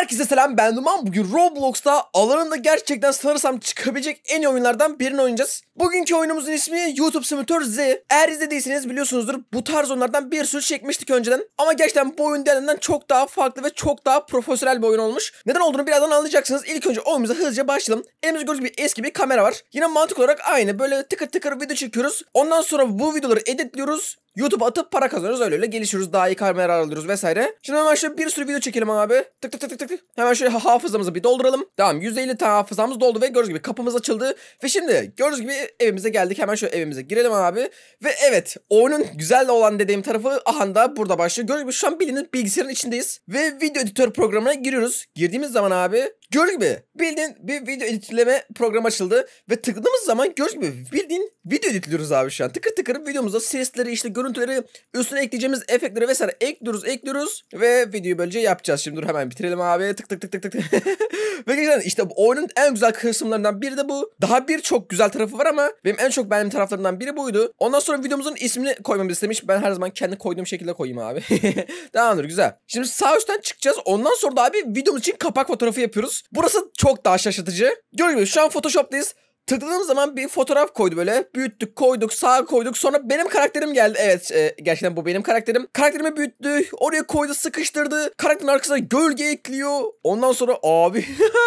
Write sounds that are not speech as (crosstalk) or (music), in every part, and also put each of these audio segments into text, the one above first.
Herkese selam ben Duman. Bugün Roblox'ta alanında gerçekten sanırsam çıkabilecek en iyi oyunlardan birini oynayacağız. Bugünkü oyunumuzun ismi YouTube Simulator Z. Eğer izlediyseniz biliyorsunuzdur bu tarz oyunlardan bir sürü çekmiştik önceden. Ama gerçekten bu oyun diğerlerinden çok daha farklı ve çok daha profesyonel bir oyun olmuş. Neden olduğunu birazdan anlayacaksınız. İlk önce oyunumuza hızlıca başlayalım. Elimizde gördüğünüz gibi eski bir kamera var. Yine mantık olarak aynı böyle tıkır tıkır video çekiyoruz. Ondan sonra bu videoları editliyoruz. YouTube atıp para kazanıyoruz öyle öyle gelişiyoruz daha iyi kameralar alıyoruz vesaire. Şimdi hemen şöyle bir sürü video çekelim abi. tık tık tık tık geldi. Hemen şöyle hafızamızı bir dolduralım. Tamam 150 tane hafızamız doldu ve gördüğünüz gibi kapımız açıldı. Ve şimdi gördüğünüz gibi evimize geldik. Hemen şöyle evimize girelim abi. Ve evet oyunun güzel olan dediğim tarafı ahanda burada başlıyor. Gördüğünüz gibi şu an bilinin bilgisayarın içindeyiz. Ve video editör programına giriyoruz. Girdiğimiz zaman abi Gördüğün gibi bildiğin bir video editleme programı açıldı ve tıkladığımız zaman gördüğün gibi bildiğin video editliyoruz abi şu an. Tıkır tıkır videomuzda sesleri işte görüntüleri üstüne ekleyeceğimiz efektleri vesaire ekliyoruz ekliyoruz ve videoyu böylece yapacağız. Şimdi dur hemen bitirelim abi tık tık tık tık tık. (laughs) ve gerçekten işte bu oyunun en güzel kısımlarından biri de bu. Daha birçok güzel tarafı var ama benim en çok beğendiğim taraflarından biri buydu. Ondan sonra videomuzun ismini koymamı istemiş. Ben her zaman kendi koyduğum şekilde koyayım abi. (laughs) Tamamdır güzel. Şimdi sağ üstten çıkacağız. Ondan sonra da abi videomuz için kapak fotoğrafı yapıyoruz. Burası çok daha şaşırtıcı. Gördüğünüz gibi şu an Photoshop'tayız. Tıkladığım zaman bir fotoğraf koydu böyle. Büyüttük, koyduk, sağ koyduk. Sonra benim karakterim geldi. Evet, e, gerçekten bu benim karakterim. Karakterimi büyüttü, oraya koydu, sıkıştırdı. Karakterin arkasına gölge ekliyor. Ondan sonra abi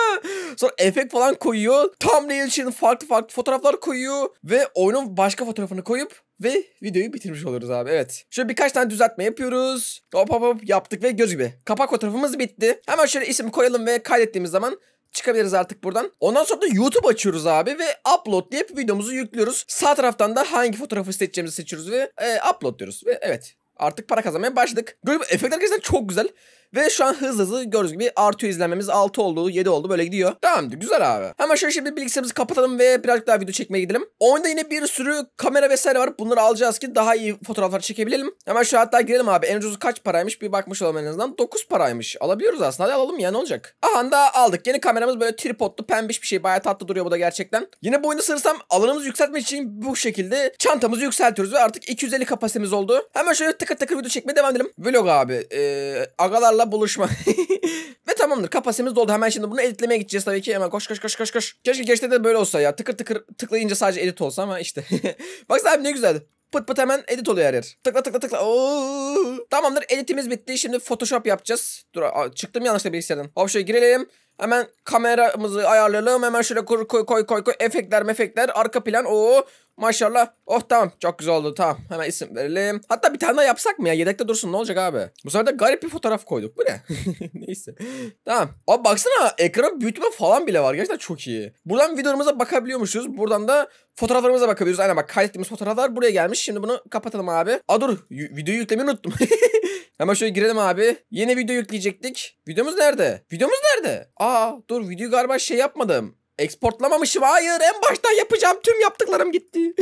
(laughs) sonra efekt falan koyuyor. Thumbnail için farklı farklı fotoğraflar koyuyor ve oyunun başka fotoğrafını koyup ve videoyu bitirmiş oluruz abi evet. Şöyle birkaç tane düzeltme yapıyoruz. Hop hop hop yaptık ve göz gibi. Kapak fotoğrafımız bitti. Hemen şöyle isim koyalım ve kaydettiğimiz zaman çıkabiliriz artık buradan. Ondan sonra da YouTube açıyoruz abi ve upload diye videomuzu yüklüyoruz. Sağ taraftan da hangi fotoğrafı seçeceğimizi seçiyoruz ve e, upload diyoruz. Ve evet artık para kazanmaya başladık. Görüyorum efektler gerçekten çok güzel. Ve şu an hızlı hızlı gördüğünüz gibi artıyor izlenmemiz. 6 oldu, 7 oldu böyle gidiyor. Tamamdır güzel abi. Hemen şöyle şimdi bilgisayarımızı kapatalım ve birazcık daha video çekmeye gidelim. Oyunda yine bir sürü kamera vesaire var. Bunları alacağız ki daha iyi fotoğraflar çekebilelim. Hemen şu hatta girelim abi. En ucuzu kaç paraymış bir bakmış olalım en azından. 9 paraymış. Alabiliyoruz aslında. Hadi alalım ya ne olacak? Aha da aldık. Yeni kameramız böyle tripodlu pembiş bir şey. Baya tatlı duruyor bu da gerçekten. Yine bu oyunu sığırsam alanımızı yükseltmek için bu şekilde çantamızı yükseltiyoruz ve artık 250 kapasitemiz oldu. Hemen şöyle tıkır tıkır video çekmeye devam edelim. Vlog abi. Ee, agalarla Onlarla buluşma. (laughs) Ve tamamdır kapasitemiz doldu. Hemen şimdi bunu editlemeye gideceğiz tabii ki. Hemen koş koş koş koş koş. Keşke geçte de böyle olsa ya. Tıkır tıkır tıklayınca sadece edit olsa ama işte. (laughs) Baksana abi ne güzeldi pıt pıt hemen edit oluyor her yer. Tıkla tıkla tıkla. Oo. Tamamdır editimiz bitti. Şimdi Photoshop yapacağız. Dur a, çıktım yanlışlıkla bilgisayardan. Hop şöyle girelim. Hemen kameramızı ayarlayalım. Hemen şöyle koy koy koy koy. koy. Efektler mefektler. Arka plan. Oo. Maşallah. Oh tamam. Çok güzel oldu. Tamam. Hemen isim verelim. Hatta bir tane daha yapsak mı ya? Yedekte dursun. Ne olacak abi? Bu sefer de garip bir fotoğraf koyduk. Bu ne? (laughs) Neyse. Tamam. Abi baksana ekran büyütme falan bile var. Gerçekten çok iyi. Buradan videolarımıza bakabiliyormuşuz. Buradan da fotoğraflarımıza bakabiliyoruz. Aynen bak kaydettiğimiz fotoğraflar buraya gelmiş. Şimdi bunu kapatalım abi. Aa dur. Videoyu yüklemeyi unuttum. (laughs) Hemen şöyle girelim abi. Yeni video yükleyecektik. Videomuz nerede? Videomuz nerede? Aa dur videoyu galiba şey yapmadım. Exportlamamışım hayır en baştan yapacağım tüm yaptıklarım gitti.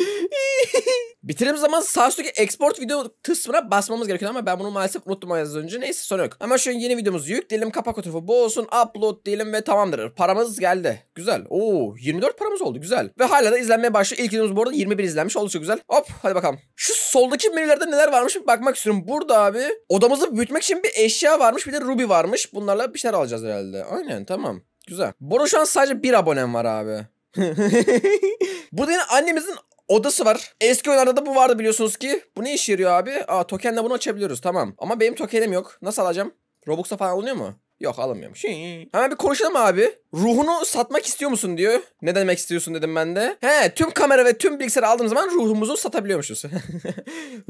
(laughs) Bitirim zaman sağ üstteki export video kısmına basmamız gerekiyor ama ben bunu maalesef unuttum az önce. Neyse sorun yok. Ama şu yeni videomuzu yükleyelim. Kapak fotoğrafı bu olsun. Upload diyelim ve tamamdır. Paramız geldi. Güzel. Oo 24 paramız oldu. Güzel. Ve hala da izlenmeye başlıyor. ilk videomuz bu arada 21 izlenmiş. Oldukça güzel. Hop hadi bakalım. Şu soldaki menülerde neler varmış bir bakmak istiyorum. Burada abi odamızı büyütmek için bir eşya varmış. Bir de ruby varmış. Bunlarla bir şeyler alacağız herhalde. Aynen tamam. Güzel. Bono şu an sadece bir abonem var abi. (laughs) Bu da annemizin odası var. Eski oyunlarda da bu vardı biliyorsunuz ki. Bu ne iş yarıyor abi? Aa tokenle bunu açabiliyoruz tamam. Ama benim tokenim yok. Nasıl alacağım? Robux'a falan alınıyor mu? Yok alamıyorum. Şey. Hemen bir konuşalım abi. Ruhunu satmak istiyor musun diyor. Ne demek istiyorsun dedim ben de. He tüm kamera ve tüm bilgisayarı aldığım zaman ruhumuzu satabiliyormuşuz.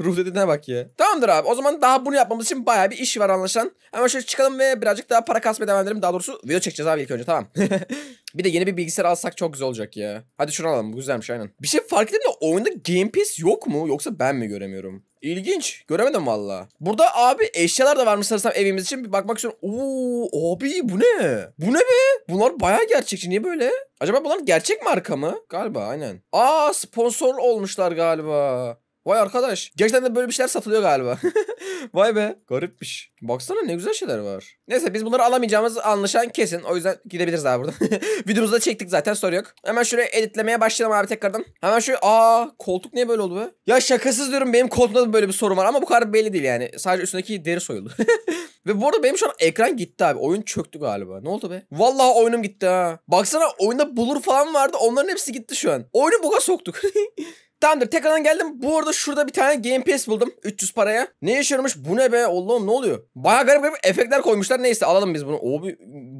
(laughs) Ruh dediğine bak ya. Tamamdır abi. O zaman daha bunu yapmamız için baya bir iş var anlaşılan. Hemen şöyle çıkalım ve birazcık daha para kasmaya devam edelim. Daha doğrusu video çekeceğiz abi ilk önce tamam. (laughs) bir de yeni bir bilgisayar alsak çok güzel olacak ya. Hadi şunu alalım. Güzelmiş aynen. Bir şey fark ettim de oyunda Game Pass yok mu? Yoksa ben mi göremiyorum? İlginç. Göremedim valla. Burada abi eşyalar da varmış sanırsam evimiz için. Bir bakmak istiyorum. Oo abi bu ne? Bu ne be? Bunlar bayağı gerçekçi. Niye böyle? Acaba bunlar gerçek marka mı? Galiba aynen. Aa sponsor olmuşlar galiba. Vay arkadaş. Gerçekten de böyle bir şeyler satılıyor galiba. (laughs) Vay be. Garipmiş. Baksana ne güzel şeyler var. Neyse biz bunları alamayacağımız anlaşan kesin. O yüzden gidebiliriz abi buradan. (laughs) Videomuzu da çektik zaten soru yok. Hemen şuraya editlemeye başlayalım abi tekrardan. Hemen şu aa koltuk niye böyle oldu be? Ya şakasız diyorum benim koltuğumda da böyle bir sorun var ama bu kadar belli değil yani. Sadece üstündeki deri soyuldu. (laughs) Ve bu arada benim şu an ekran gitti abi. Oyun çöktü galiba. Ne oldu be? Vallahi oyunum gitti ha. Baksana oyunda bulur falan vardı. Onların hepsi gitti şu an. Oyunu buga soktuk. Tamamdır tekrardan geldim. Bu arada şurada bir tane Game Pass buldum. 300 paraya. Ne yaşarmış? Bu ne be? Allah'ım ne oluyor? Baya garip garip efektler koymuşlar. Neyse alalım biz bunu. O,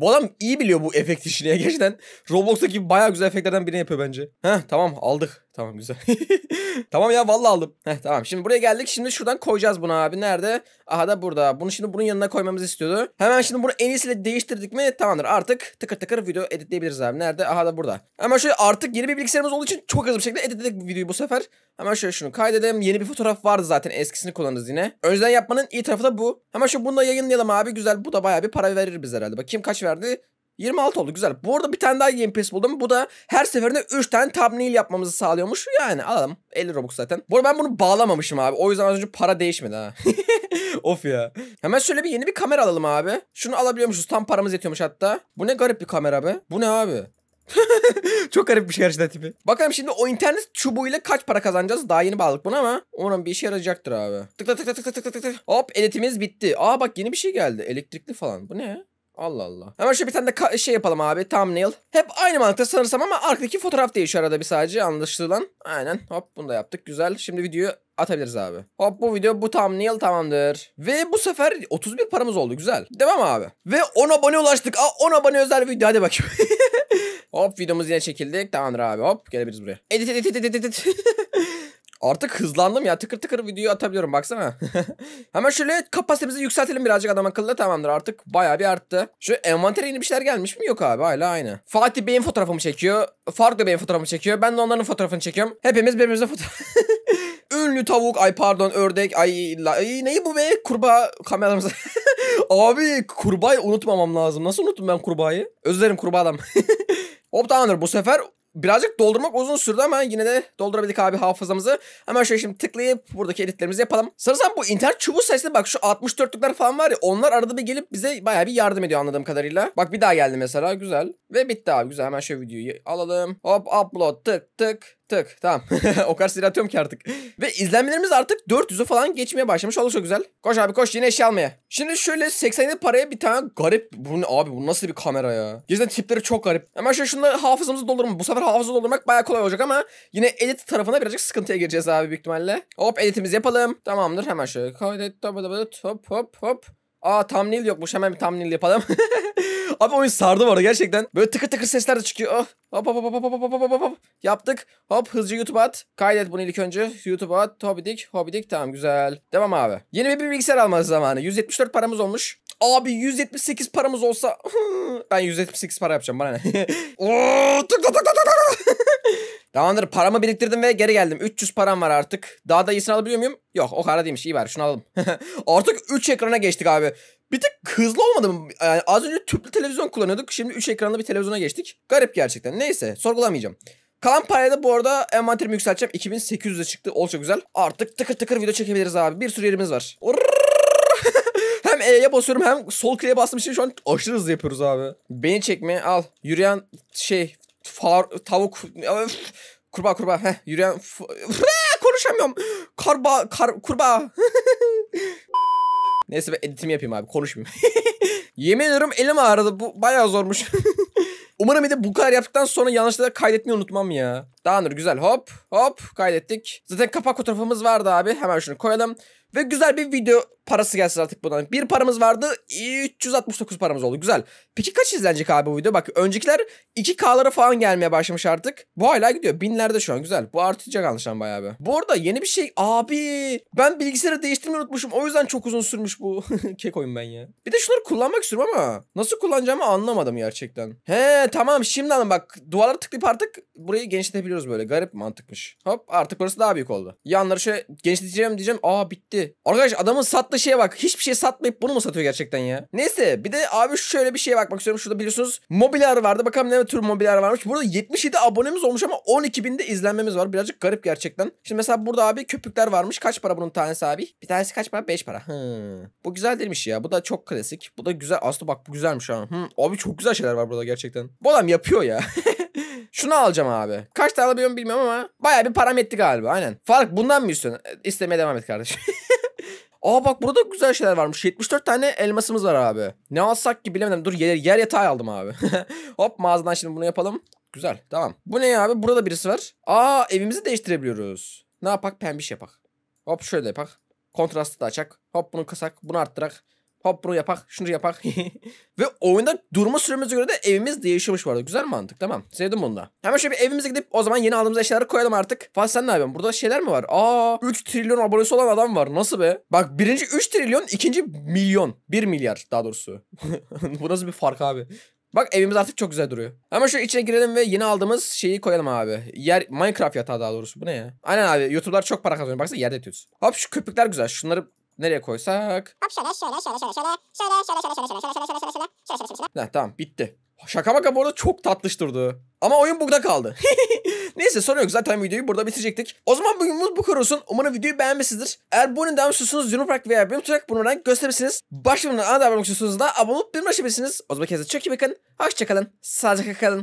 bu adam iyi biliyor bu efekt işini ya gerçekten. Roblox'taki baya güzel efektlerden birini yapıyor bence. Heh tamam aldık. Tamam güzel. (laughs) tamam ya vallahi aldım. Heh, tamam şimdi buraya geldik. Şimdi şuradan koyacağız bunu abi. Nerede? Aha da burada. Bunu şimdi bunun yanına koymamızı istiyordu. Hemen şimdi bunu en iyisiyle değiştirdik mi tamamdır. Artık tıkır tıkır video editleyebiliriz abi. Nerede? Aha da burada. Hemen şöyle artık yeni bir bilgisayarımız olduğu için çok hızlı bir şekilde editledik videoyu bu sefer. Hemen şöyle şunu kaydedelim. Yeni bir fotoğraf vardı zaten. Eskisini kullanırız yine. Önceden yapmanın iyi tarafı da bu. Hemen şu bunu da yayınlayalım abi. Güzel. Bu da bayağı bir para verir biz herhalde. Bak kim kaç verdi? 26 oldu güzel. Bu arada bir tane daha Game Pass buldum. Bu da her seferinde 3 tane thumbnail yapmamızı sağlıyormuş. Yani alalım. 50 Robux zaten. Bu arada ben bunu bağlamamışım abi. O yüzden az önce para değişmedi ha. (laughs) of ya. Hemen şöyle bir yeni bir kamera alalım abi. Şunu alabiliyormuşuz. Tam paramız yetiyormuş hatta. Bu ne garip bir kamera be. Bu ne abi? (laughs) Çok garip bir şey gerçekten tipi. Bakalım şimdi o internet çubuğuyla kaç para kazanacağız? Daha yeni bağladık bunu ama onun bir işe yarayacaktır abi. Tık tık tık tık tık tık tık tık. Hop editimiz bitti. Aa bak yeni bir şey geldi. Elektrikli falan. Bu ne? Allah Allah. Hemen şöyle bir tane de şey yapalım abi. Thumbnail. Hep aynı mantıkta sanırsam ama arkadaki fotoğraf değişiyor arada bir sadece anlaşılan. Aynen. Hop bunu da yaptık. Güzel. Şimdi videoyu atabiliriz abi. Hop bu video bu thumbnail tamamdır. Ve bu sefer 31 paramız oldu. Güzel. Devam abi. Ve 10 abone ulaştık. Aa 10 abone özel video. Hadi bakayım. (laughs) Hop videomuz yine çekildik. Tamamdır abi. Hop gelebiliriz buraya. Edit edit edit edit. edit. (laughs) Artık hızlandım ya. Tıkır tıkır videoyu atabiliyorum baksana. (laughs) Hemen şöyle kapasitemizi yükseltelim birazcık adam akıllı. Tamamdır artık bayağı bir arttı. Şu envantere yeni bir şeyler gelmiş mi? Yok abi hala aynı. Fatih Bey'in fotoğrafımı çekiyor. Faruk da Bey'in fotoğrafımı çekiyor. Ben de onların fotoğrafını çekiyorum. Hepimiz birbirimize fotoğraf... (laughs) Ünlü tavuk, ay pardon ördek, ay, la, ay neyi bu be? Kurbağa kameramız (laughs) abi kurbağayı unutmamam lazım. Nasıl unuttum ben kurbağayı? Özlerim kurbağadan. Hop tamamdır bu sefer birazcık doldurmak uzun sürdü ama yine de doldurabildik abi hafızamızı. Hemen şöyle şimdi tıklayıp buradaki editlerimizi yapalım. Sanırsam bu internet çubuğu sayesinde bak şu 64'lükler falan var ya onlar arada bir gelip bize baya bir yardım ediyor anladığım kadarıyla. Bak bir daha geldi mesela güzel. Ve bitti abi güzel hemen şöyle videoyu alalım. Hop upload tık tık tık. Tamam. (laughs) o kadar silah atıyorum ki artık. Ve izlenmelerimiz artık 400'ü falan geçmeye başlamış. Olur çok güzel. Koş abi koş yine eşya almaya. Şimdi şöyle 87 paraya bir tane garip. Bu ne abi bu nasıl bir kamera ya? Gerçekten tipleri çok garip. Hemen şöyle şunları hafızamızı doldurma. Bu sefer hafızı doldurmak baya kolay olacak ama yine edit tarafına birazcık sıkıntıya gireceğiz abi büyük ihtimalle. Hop editimizi yapalım. Tamamdır hemen şöyle. Hop hop hop. Aa thumbnail yokmuş hemen bir thumbnail yapalım. (laughs) Abi oyun sardı bu gerçekten. Böyle tıkır tıkır sesler de çıkıyor. Oh. Hop hop hop hop hop hop hop hop hop. Yaptık. Hop hızlıca YouTube at. Kaydet bunu ilk önce. YouTube at. Hobidik. Hobidik. Tamam güzel. Devam abi. Yeni bir bilgisayar alma zamanı. 174 paramız olmuş. Abi 178 paramız olsa (laughs) ben 178 para yapacağım bana ne? (laughs) Oo, tık tık tık tık tık. Tamamdır paramı biriktirdim ve geri geldim. 300 param var artık. Daha da iyisini alabiliyor muyum? Yok o kadar değilmiş. iyi var. şunu alalım. (laughs) artık 3 ekrana geçtik abi. Bir tık hızlı olmadı mı? Yani az önce tüplü televizyon kullanıyorduk. Şimdi 3 ekranlı bir televizyona geçtik. Garip gerçekten. Neyse sorgulamayacağım. Kalan parayla da bu arada envanterimi yükselteceğim. 2800'e çıktı. Olça güzel. Artık tıkır tıkır video çekebiliriz abi. Bir sürü yerimiz var. (laughs) hem E'ye basıyorum hem sol kliye bastığım için şu an aşırı hızlı yapıyoruz abi. Beni çekme al. Yürüyen şey far, tavuk, öf, kurbağa kurbağa, heh, yürüyen, konuşamıyorum. Karba, kar, kurbağa. (laughs) Neyse ben editimi yapayım abi konuşmayayım. (laughs) Yemin ediyorum elim ağrıdı bu bayağı zormuş. (laughs) Umarım bir de bu kadar yaptıktan sonra yanlışlıkla kaydetmeyi unutmam ya. Dağınır güzel hop hop kaydettik. Zaten kapak fotoğrafımız vardı abi hemen şunu koyalım. Ve güzel bir video parası gelsin artık bundan. Bir paramız vardı 369 paramız oldu güzel. Peki kaç izlenecek abi bu video? Bak öncekiler 2K'lara falan gelmeye başlamış artık. Bu hala gidiyor binlerde şu an güzel. Bu artacak anlaşılan bayağı bir. Bu arada yeni bir şey abi ben bilgisayarı değiştirmeyi unutmuşum. O yüzden çok uzun sürmüş bu. (laughs) Kek oyun ben ya. Bir de şunları kullanmak istiyorum ama nasıl kullanacağımı anlamadım gerçekten. He tamam şimdi anladım bak duvara tıklayıp artık burayı genişletebiliyorum yapabiliyoruz böyle. Garip mantıkmış. Hop artık burası daha büyük oldu. Yanları şöyle genişleteceğim diyeceğim. Aa bitti. Arkadaş adamın sattığı şeye bak. Hiçbir şey satmayıp bunu mu satıyor gerçekten ya? Neyse bir de abi şöyle bir şeye bakmak istiyorum. Şurada biliyorsunuz mobilyalar vardı. Bakalım ne tür mobilyalar varmış. Burada 77 abonemiz olmuş ama 12 binde izlenmemiz var. Birazcık garip gerçekten. Şimdi mesela burada abi köpükler varmış. Kaç para bunun tanesi abi? Bir tanesi kaç para? 5 para. Hı. Bu güzel değilmiş ya. Bu da çok klasik. Bu da güzel. Aslı bak bu güzelmiş ha. Hı. Abi çok güzel şeyler var burada gerçekten. Bu adam yapıyor ya. (laughs) Şunu alacağım abi. Kaç tane alabiliyorum bilmiyorum ama baya bir param etti galiba aynen. Fark bundan mı istiyorsun? E, istemeye devam et kardeşim. (laughs) Aa bak burada güzel şeyler varmış. 74 tane elmasımız var abi. Ne alsak ki bilemedim. Dur yer, yer yatağı aldım abi. (laughs) Hop mağazadan şimdi bunu yapalım. Güzel tamam. Bu ne abi? Burada birisi var. Aa evimizi değiştirebiliyoruz. Ne yapak? Pembiş yapak. Hop şöyle yapak. Kontrastı da açak. Hop bunu kısak. Bunu arttırak. Hop bunu yapak, şunu yapak. (laughs) Ve oyunda durma süremize göre de evimiz değişmiş vardı. arada. Güzel mantık tamam. Sevdim bunu da. Hemen şöyle bir evimize gidip o zaman yeni aldığımız eşyaları koyalım artık. Fatih sen ne yapıyorsun? Burada şeyler mi var? Aa 3 trilyon abonesi olan adam var. Nasıl be? Bak birinci 3 trilyon, ikinci milyon. 1 milyar daha doğrusu. (laughs) bu nasıl bir fark abi? Bak evimiz artık çok güzel duruyor. Hemen şu içine girelim ve yeni aldığımız şeyi koyalım abi. Yer Minecraft yatağı daha doğrusu. Bu ne ya? Aynen abi. YouTube'lar çok para kazanıyor. Baksana yerde yatıyoruz. Hop şu köpükler güzel. Şunları Nereye koysak? Bak şöyle şöyle şöyle şöyle şöyle şöyle şöyle şöyle şöyle şöyle şöyle şöyle şöyle şöyle şöyle şöyle şöyle şöyle tamam bitti. Şaka maka bu arada çok tatlış durdu. Ama oyun bugda kaldı. Neyse sorun yok zaten videoyu burada bitirecektik. O zaman bugünümüz bu kadar olsun. Umarım videoyu beğenmişsinizdir. Eğer bu oyunu devam istiyorsanız yorum bırak veya benim tutarak bunu renk gösterebilirsiniz. Başka bir ana haber vermek istiyorsanız da abone olup bildirim açabilirsiniz. O zaman kendinize çok iyi bakın. Hoşçakalın. Sağlıcakla kalın.